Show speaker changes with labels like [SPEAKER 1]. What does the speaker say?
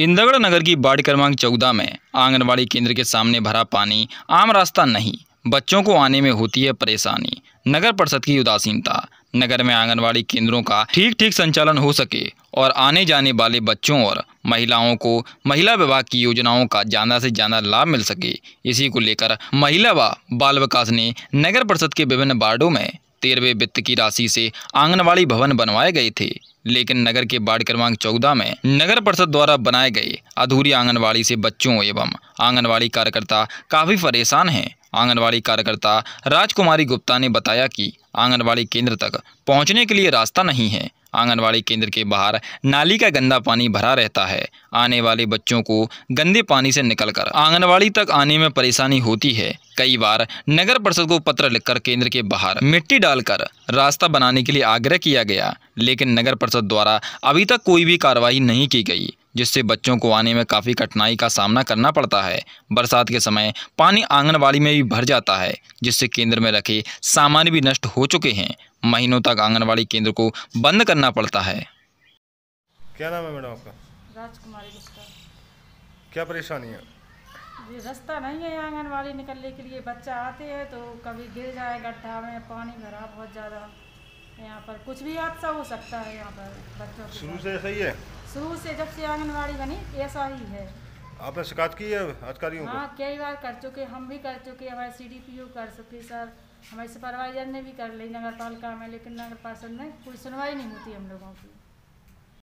[SPEAKER 1] इंद्रगढ़ नगर की वार्ड क्रमांक चौदह में आंगनबाड़ी केंद्र के सामने भरा पानी आम रास्ता नहीं बच्चों को आने में होती है परेशानी नगर परिषद की उदासीनता नगर में आंगनबाड़ी केंद्रों का ठीक ठीक संचालन हो सके और आने जाने वाले बच्चों और महिलाओं को महिला विभाग की योजनाओं का ज़्यादा से ज़्यादा लाभ मिल सके इसी को लेकर महिला व बाल विकास ने नगर परिषद के विभिन्न वार्डो में तेरहवें वित्त की राशि से आंगनबाड़ी भवन बनवाए गए थे लेकिन नगर के वार्ड क्रमांक चौदह में नगर परिषद द्वारा बनाए गए अधूरी आंगनबाड़ी से बच्चों एवं आंगनबाड़ी कार्यकर्ता काफ़ी परेशान हैं आंगनबाड़ी कार्यकर्ता राजकुमारी गुप्ता ने बताया कि आंगनबाड़ी केंद्र तक पहुंचने के लिए रास्ता नहीं है आंगनबाड़ी केंद्र के बाहर नाली का गंदा पानी भरा रहता है आने वाले बच्चों को गंदे पानी से निकलकर आंगनबाड़ी तक आने में परेशानी होती है कई बार नगर परिषद को पत्र लिखकर केंद्र के बाहर मिट्टी डालकर रास्ता बनाने के लिए आग्रह किया गया लेकिन नगर परिषद द्वारा अभी तक कोई भी कार्रवाई नहीं की गई जिससे बच्चों को आने में काफ़ी कठिनाई का सामना करना पड़ता है बरसात के समय पानी आंगनबाड़ी में भी भर जाता है जिससे केंद्र में रखे सामान भी नष्ट हो चुके हैं महीनों तक आंगनबाड़ी केंद्र को बंद करना पड़ता है
[SPEAKER 2] क्या नाम है मैडम आपका राजकुमारी क्या परेशानी है ये रास्ता नहीं है आंगनबाड़ी निकलने के लिए बच्चा आते हैं तो कभी गिर जाए गड्ढा में पानी भरा बहुत ज़्यादा यहाँ पर कुछ भी हादसा हो सकता है यहाँ पर बच्चों शुरू से ऐसा ही है शुरू से जब से आंगनबाड़ी बनी ऐसा ही है आपने शिकायत की है अधिकारियों हाँ कई बार कर चुके हम भी कर चुके हमारे सी डी पी ओ कर चुके सर हमारे सुपरवाइजर ने भी कर ली नगर पालिका में लेकिन नगर पार्षद में कोई सुनवाई नहीं होती हम लोगों की